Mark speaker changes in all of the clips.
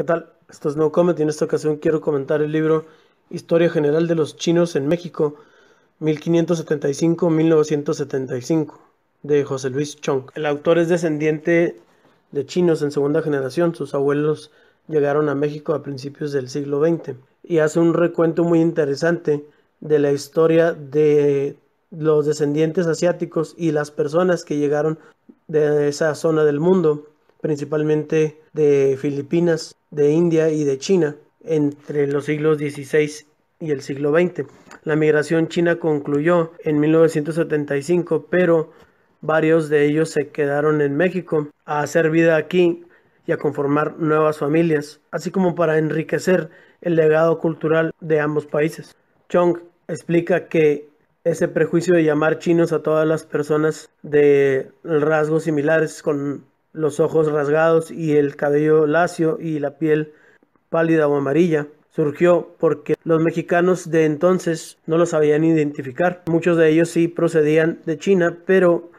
Speaker 1: ¿Qué tal? Esto es No Comet y en esta ocasión quiero comentar el libro Historia General de los Chinos en México 1575-1975 de José Luis Chong. El autor es descendiente de chinos en segunda generación. Sus abuelos llegaron a México a principios del siglo XX y hace un recuento muy interesante de la historia de los descendientes asiáticos y las personas que llegaron de esa zona del mundo principalmente de Filipinas, de India y de China entre los siglos XVI y el siglo XX. La migración china concluyó en 1975, pero varios de ellos se quedaron en México a hacer vida aquí y a conformar nuevas familias, así como para enriquecer el legado cultural de ambos países. Chong explica que ese prejuicio de llamar chinos a todas las personas de rasgos similares con los ojos rasgados y el cabello lacio y la piel pálida o amarilla, surgió porque los mexicanos de entonces no los sabían identificar. Muchos de ellos sí procedían de China, pero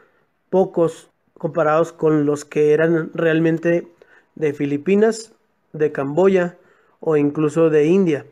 Speaker 1: pocos comparados con los que eran realmente de Filipinas, de Camboya o incluso de India.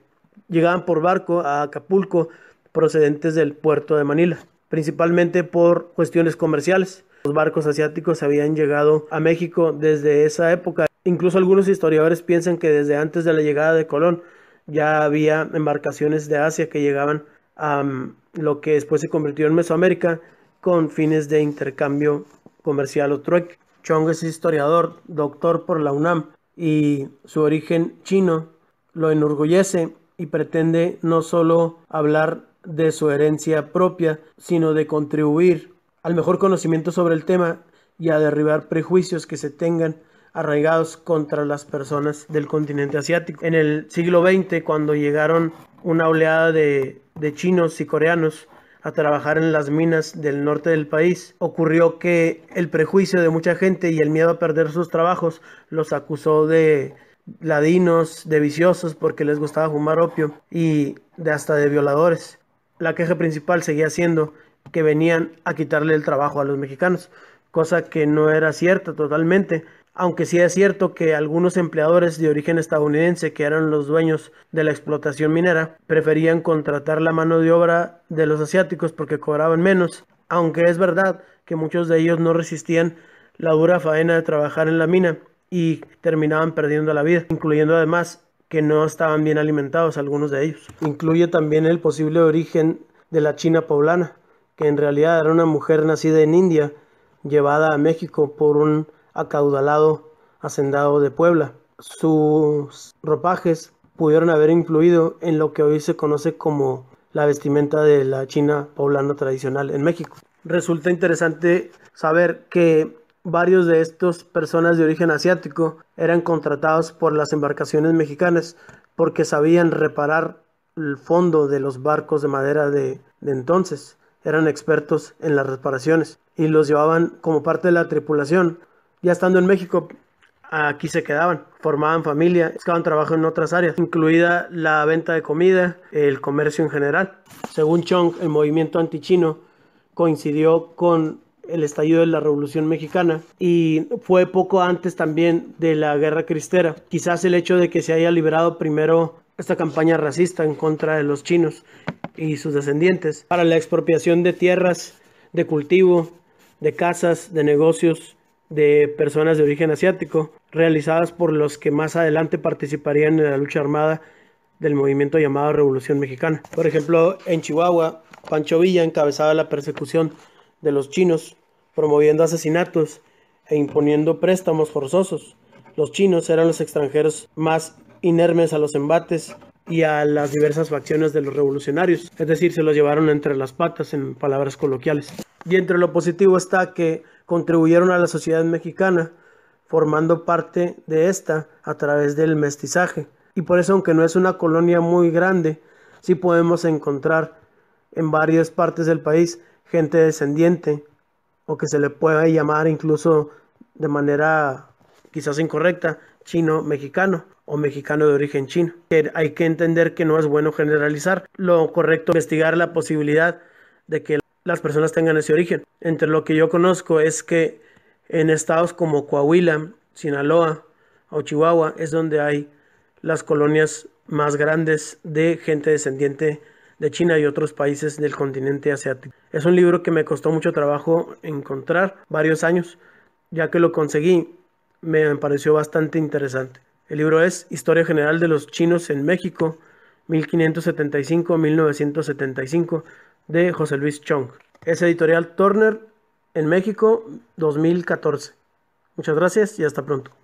Speaker 1: Llegaban por barco a Acapulco procedentes del puerto de Manila, principalmente por cuestiones comerciales. Los barcos asiáticos habían llegado a México desde esa época. Incluso algunos historiadores piensan que desde antes de la llegada de Colón ya había embarcaciones de Asia que llegaban a mm, lo que después se convirtió en Mesoamérica con fines de intercambio comercial o trueque. Chong es historiador, doctor por la UNAM y su origen chino lo enorgullece y pretende no solo hablar de su herencia propia, sino de contribuir al mejor conocimiento sobre el tema y a derribar prejuicios que se tengan arraigados contra las personas del continente asiático. En el siglo XX, cuando llegaron una oleada de, chinos y coreanos a trabajar en las minas del norte del país, ocurrió que el prejuicio de mucha gente y el miedo a perder sus trabajos los acusó de ladinos, de viciosos porque les gustaba fumar opio y de hasta de violadores. La queja principal seguía siendo que venían a quitarle el trabajo a los mexicanos, cosa que no era cierta totalmente, aunque sí es cierto que algunos empleadores de origen estadounidense que eran los dueños de la explotación minera preferían contratar la mano de obra de los asiáticos porque cobraban menos, aunque es verdad que muchos de ellos no resistían la dura faena de trabajar en la mina y terminaban perdiendo la vida, incluyendo además que no estaban bien alimentados algunos de ellos. Incluye también el posible origen de la China poblana, que en realidad era una mujer nacida en India, llevada a México por un acaudalado hacendado de Puebla. Sus ropajes pudieron haber influido en lo que hoy se conoce como la vestimenta de la China poblana tradicional en México. Resulta interesante saber que varios de estos personas de origen asiático eran contratados por las embarcaciones mexicanas porque sabían reparar el fondo de los barcos de madera de, de entonces eran expertos en las reparaciones y los llevaban como parte de la tripulación. Ya estando en México, aquí se quedaban, formaban familia, buscaban trabajo en otras áreas, incluida la venta de comida, el comercio en general. Según Chong, el movimiento antichino coincidió con el estallido de la Revolución Mexicana y fue poco antes también de la Guerra Cristera. Quizás el hecho de que se haya liberado primero esta campaña racista en contra de los chinos y sus descendientes para la expropiación de tierras, de cultivo, de casas, de negocios de personas de origen asiático, realizadas por los que más adelante participarían en la lucha armada del movimiento llamado Revolución Mexicana. Por ejemplo, en Chihuahua, Pancho Villa encabezaba la persecución de los chinos, promoviendo asesinatos e imponiendo préstamos forzosos. Los chinos eran los extranjeros más inermes a los embates y a las diversas facciones de los revolucionarios, es decir, se los llevaron entre las patas en palabras coloquiales. Y entre lo positivo está que contribuyeron a la sociedad mexicana, formando parte de esta a través del mestizaje. Y por eso, aunque no es una colonia muy grande, sí podemos encontrar en varias partes del país gente descendiente, o que se le pueda llamar incluso de manera quizás incorrecta, chino-mexicano o mexicano de origen chino. Hay que entender que no es bueno generalizar. Lo correcto es investigar la posibilidad de que las personas tengan ese origen. Entre lo que yo conozco es que en estados como Coahuila, Sinaloa o Chihuahua es donde hay las colonias más grandes de gente descendiente de China y otros países del continente asiático. Es un libro que me costó mucho trabajo encontrar, varios años, ya que lo conseguí me pareció bastante interesante. El libro es Historia General de los Chinos en México, 1575-1975, de José Luis Chong. Es editorial Turner en México, 2014. Muchas gracias y hasta pronto.